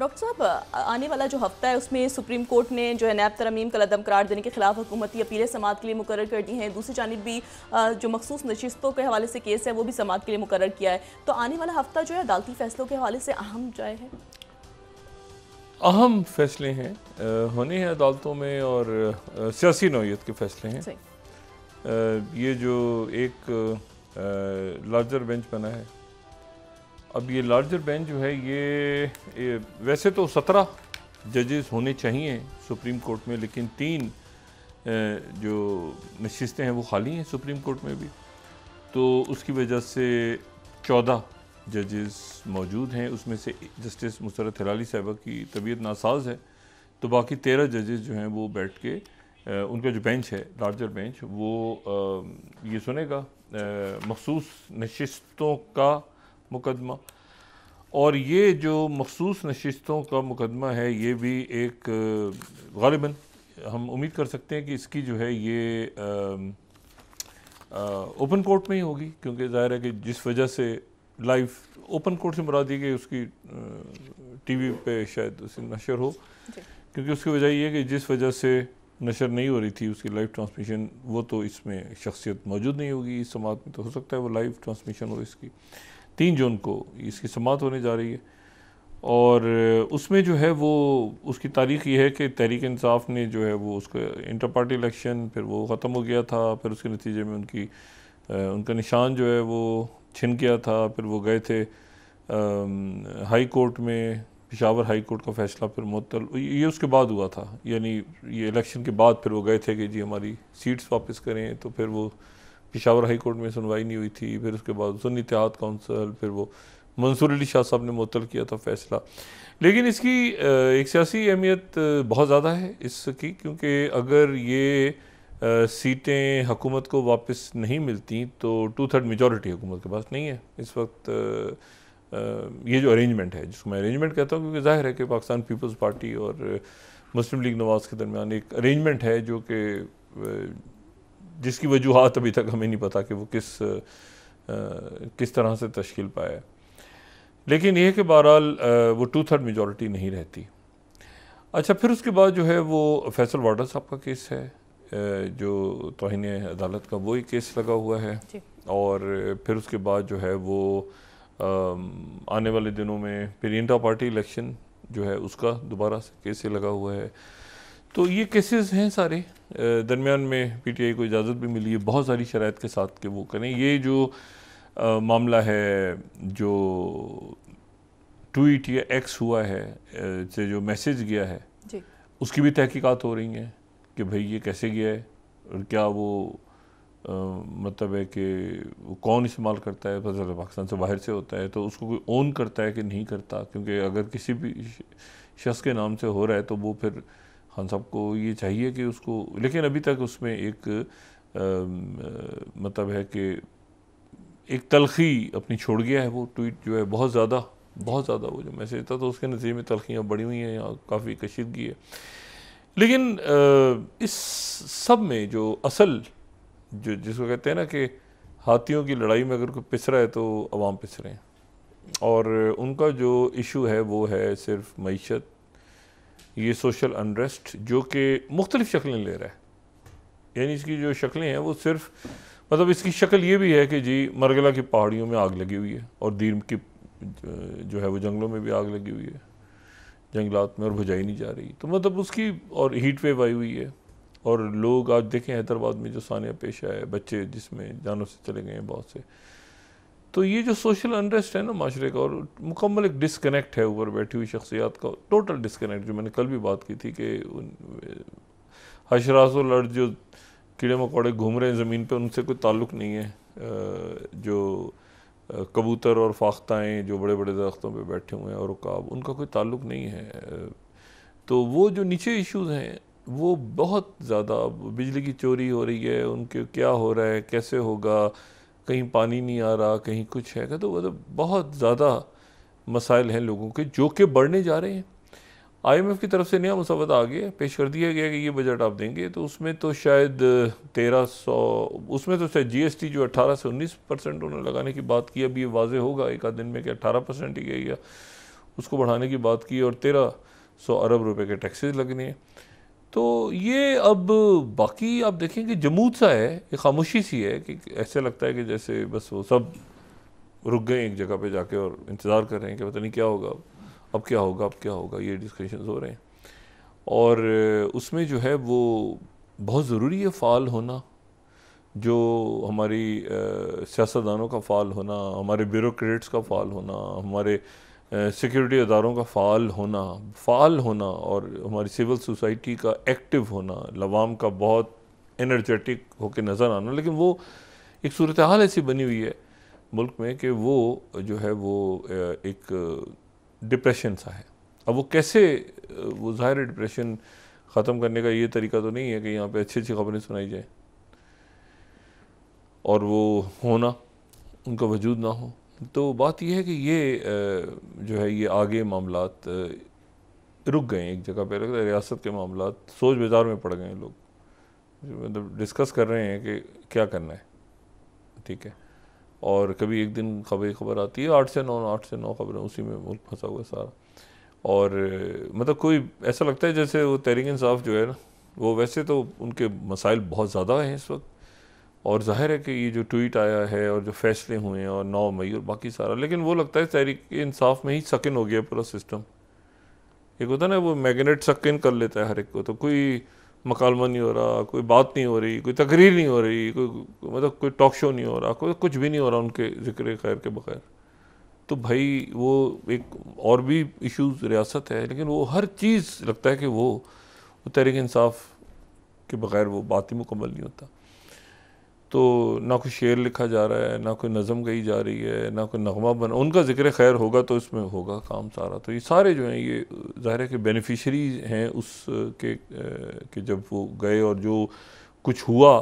Doctor साहब आने वाला जो हफ्ता है उसमें सुप्रीम कोर्ट ने जो है नैब तरमीम का लदम करार देने के खिलाफ हुकूमती अपीलें समात के लिए मुकर कर दी हैं दूसरी जानब भी जो मखसूस नशस्तों के हवाले से केस है वो भी समात के लिए मुकर किया है तो आने वाला हफ्ता जो है अदालती फैसलों के हवाले से अहम जाए है अहम फैसले हैं होने हैं अदालतों में और सियासी नोयत के फैसले हैं ये जो एक लार्जर बेंच बना है अब ये लार्जर बेंच जो है ये, ये वैसे तो सत्रह जजेस होने चाहिए सुप्रीम कोर्ट में लेकिन तीन जो नशस्तें हैं वो खाली हैं सुप्रीम कोर्ट में भी तो उसकी वजह से चौदह जजेस मौजूद हैं उसमें से जस्टिस मुसरत हिलाली साहबा की तबीयत नासाज है तो बाकी तेरह जजेस जो हैं वो बैठ के उनका जो बेंच है लार्जर बेंच वो ये सुनेगा मखसूस नशस्तों का मुकदमा और ये जो मखसूस नशस्तों का मुकदमा है ये भी एक गालिबा हम उम्मीद कर सकते हैं कि इसकी जो है ये ओपन कोर्ट में ही होगी क्योंकि ज़ाहिर है कि जिस वजह से लाइव ओपन कोर्ट से मुरा दी गई उसकी टीवी पे शायद उसे नशर हो क्योंकि उसकी वजह यह कि जिस वजह से नशर नहीं हो रही थी उसकी लाइव ट्रांसमिशन वो तो इसमें शख्सियत मौजूद नहीं होगी इस समाज में तो हो सकता है वो लाइव ट्रांसमिशन हो इसकी तीन जून को इसकी समात होने जा रही है और उसमें जो है वो उसकी तारीख ये है कि तहरीक इंसाफ ने जो है वो उसका इंटर पार्टी इलेक्शन फिर वो ख़त्म हो गया था फिर उसके नतीजे में उनकी उनका निशान जो है वो छिन गया था फिर वो गए थे आ, हाई कोर्ट में पिशावर हाई कोर्ट का फैसला फिर मुतल ये उसके बाद हुआ था यानी ये इलेक्शन के बाद फिर वो गए थे कि जी हमारी सीट्स वापस करें तो फिर वो पिशावर हाई कोर्ट में सुनवाई नहीं हुई थी फिर उसके बाद सुन इतिहाद कौंसल फिर वो मंसूर अली शाह साहब ने मुतल किया था फैसला लेकिन इसकी एक सियासी अहमियत बहुत ज़्यादा है इसकी क्योंकि अगर ये सीटें हकूमत को वापस नहीं मिलती तो टू थर्ड मेजॉरिटी हुकूमत के पास नहीं है इस वक्त ये जो अरेंजमेंट है जिसको मैं अरेंजमेंट कहता हूँ क्योंकि जाहिर है कि पाकिस्तान पीपल्स पार्टी और मुस्लिम लीग नवाज़ के दरमियान एक अरेंजमेंट है जो कि जिसकी वजूहत अभी तक हमें नहीं पता कि वो किस आ, किस तरह से तश्कील पाया लेकिन यह कि बहरहाल वो टू थर्ड मेजॉरिटी नहीं रहती अच्छा फिर उसके बाद जो है वो फैसल वाडर साहब का केस है जो तोहन अदालत का वही केस लगा हुआ है और फिर उसके बाद जो है वो आने वाले दिनों में फिर इंटा पार्टी इलेक्शन जो है उसका दोबारा से केस लगा हुआ है तो ये केसेस हैं सारे दरमियान में पी टी आई को इजाज़त भी मिली है बहुत सारी शरात के साथ के वो करें ये जो आ, मामला है जो ट्वीट या एक्स हुआ है से जो मैसेज गया है जी। उसकी भी तहकीकात हो रही हैं कि भाई ये कैसे गया है और क्या वो आ, मतलब है कि कौन इस्तेमाल करता है फजल पाकिस्तान से बाहर से होता है तो उसको कोई ओन करता है कि नहीं करता क्योंकि अगर किसी भी शख्स के नाम से हो रहा है तो वो फिर हम सबको ये चाहिए कि उसको लेकिन अभी तक उसमें एक मतलब है कि एक तलखी अपनी छोड़ गया है वो ट्वीट जो है बहुत ज़्यादा बहुत ज़्यादा वो जो मैसेज था तो उसके नतीजे में तलखियाँ बढ़ी हुई हैं यहाँ काफ़ी कशीदगी है लेकिन आ, इस सब में जो असल जो जिसको कहते हैं ना कि हाथियों की लड़ाई में अगर कोई पिसरा है तो आवाम पिसरे हैं और उनका जो इशू है वो है सिर्फ मीशत ये सोशल अनरेस्ट जो कि मुख्तलिफ़ शक्लें ले रहा है यानी इसकी जो शक्लें हैं वो सिर्फ मतलब इसकी शक्ल ये भी है कि जी मरगला की पहाड़ियों में आग लगी हुई है और दीर्म की जो है वो जंगलों में भी आग लगी हुई है जंगलात में और भुजाई नहीं जा रही तो मतलब उसकी और हीट वेव आई हुई है और लोग आज देखें हैदराबाद में जो सानिया पेश आया है बच्चे जिसमें जानों से चले गए हैं बहुत से तो ये जो सोशल अनरेस्ट है ना माशरे का और मुकम्मल एक डिसकनेक्ट है ऊपर बैठी हुई शख्सियात का टोटल डिसकनेक्ट जो मैंने कल भी बात की थी कि लड़ जो कीड़े मकोड़े घूम रहे हैं ज़मीन पर उनसे कोई ताल्लुक़ नहीं है जो कबूतर और फाख्ताएँ जो बड़े बड़े दरख्तों पर बैठे हुए हैं और रुकाब उनका कोई ताल्लुक़ नहीं है तो वो जो नीचे इशूज़ हैं वो बहुत ज़्यादा बिजली की चोरी हो रही है उनके क्या हो रहा है कैसे होगा कहीं पानी नहीं आ रहा कहीं कुछ है तो मतलब बहुत ज़्यादा मसाइल हैं लोगों के जो कि बढ़ने जा रहे हैं आईएमएफ की तरफ से नया मसवदा आ गया पेश कर दिया गया कि ये बजट आप देंगे तो उसमें तो शायद तेरह सौ उसमें तो शायद जीएसटी जो अट्ठारह से उन्नीस परसेंट उन्होंने लगाने की बात की अभी ये वाजे होगा एक आध दिन में कि अट्ठारह परसेंट ही गया उसको बढ़ाने की बात की और तेरह सौ अरब रुपये के टैक्सेज लगने हैं तो ये अब बाकी आप देखें कि सा है ये खामोशी सी है कि ऐसे लगता है कि जैसे बस वो सब रुक गए एक जगह पे जाके और इंतज़ार कर रहे हैं कि पता नहीं क्या होगा अब क्या होगा अब क्या होगा ये डिस्कशन हो रहे हैं और उसमें जो है वो बहुत ज़रूरी है फ़ाल होना जो हमारी सियासतदानों का फ़ाल होना हमारे ब्यूरोट्स का फ़ाल होना हमारे सिक्योरिटी अदारों का फ़ाल होना फ़ाल होना और हमारी सिविल सोसाइटी का एक्टिव होना लवाम का बहुत एनर्जेटिक होकर नज़र आना लेकिन वो एक सूरत हाल ऐसी बनी हुई है मुल्क में कि वो जो है वो एक डिप्रेशन सा है अब वो कैसे वो ज़ाहिर डिप्रेशन ख़त्म करने का ये तरीका तो नहीं है कि यहाँ पे अच्छी अच्छी खबरें सुनाई जाएँ और वो होना उनका वजूद ना हो तो बात यह है कि ये जो है ये आगे मामला रुक गए एक जगह पर रियासत के मामला सोच बाजार में पड़ गए लोग मतलब डिस्कस कर रहे हैं कि क्या करना है ठीक है और कभी एक दिन खबर खबर आती है आठ से नौ आठ से नौ खबरें उसी में मुल्क फंसा हुआ सारा और मतलब कोई ऐसा लगता है जैसे वो तहरीक इंसाफ जो है ना वो वैसे तो उनके मसाइल बहुत ज़्यादा हैं इस वक्त और जाहिर है कि ये जो ट्वीट आया है और जो फैसले हुए हैं और नौ मई और बाकी सारा लेकिन वो लगता है तहरीक इंसाफ में ही सकिन हो गया पूरा सिस्टम एक होता ना वो मैगनेट सकिन कर लेता है हर एक को तो कोई मकालमा नहीं हो रहा कोई बात नहीं हो रही कोई तकरीर नहीं हो रही कोई मतलब कोई टॉक शो नहीं हो रहा कोई कुछ भी नहीं हो रहा उनके जिक्र खैर के बगैर तो भाई वो एक और भी इश्यूज रियासत है लेकिन वो हर चीज़ लगता है कि वो तहरीक इंसाफ के बगैर वो बात ही मुकम्मल नहीं होता तो ना कोई शेर लिखा जा रहा है ना कोई नज़म गई जा रही है ना कोई नगमा बना उनका ज़िक्र खैर होगा तो इसमें होगा काम सारा तो ये सारे जो हैं ये ज़ाहिर है कि बेनिफिशरी हैं उस के के जब वो गए और जो कुछ हुआ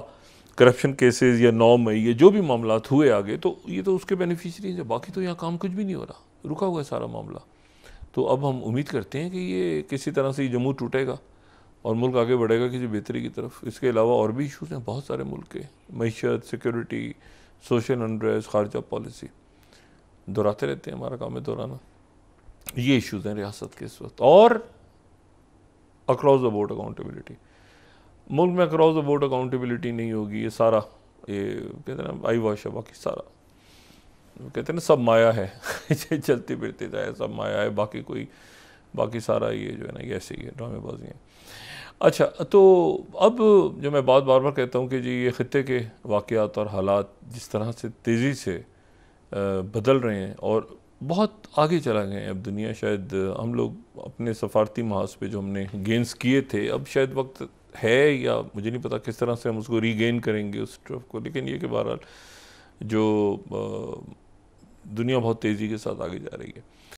करप्शन केसेस या नौ मई या जो भी मामला हुए आगे तो ये तो उसके बेनिफिशरी हैं बाकी तो यहाँ काम कुछ भी नहीं हो रहा रुका हुआ है सारा मामला तो अब हम उम्मीद करते हैं कि ये किसी तरह से ये जम्मू टूटेगा और मुल्क आगे बढ़ेगा किसी बेहतरी की तरफ इसके अलावा और भी इशूज़ हैं बहुत सारे मुल्क के मीशत सिक्योरिटी सोशल अनड्रेस खारजा पॉलिसी दोहराते रहते हैं हमारा काम है दोहराना ये इशूज़ हैं रियासत के इस वक्त और अक्रॉस द बोर्ड अकाउंटेबिलिटी मुल्क में अक्रॉस द बोर्ड अकाउंटेबिलिटी नहीं होगी ये सारा ये कहते हैं ना आई वाश है बाकी सारा कहते हैं ना सब माया है चलती फिरती जाए सब माया है बाकी कोई बाकी सारा ये जो है ना ये ऐसे ही है ड्रामेबाजी है अच्छा तो अब जो मैं बात बार बार कहता हूँ कि जी ये ख़त्े के वाक़ात और हालात जिस तरह से तेज़ी से बदल रहे हैं और बहुत आगे चला गए हैं अब दुनिया शायद हम लोग अपने सफारती महाज पे जो हमने गेंस किए थे अब शायद वक्त है या मुझे नहीं पता किस तरह से हम उसको रीगेन करेंगे उस ट्रफ को लेकिन ये कि बहरहाल जो दुनिया बहुत तेज़ी के साथ आगे जा रही है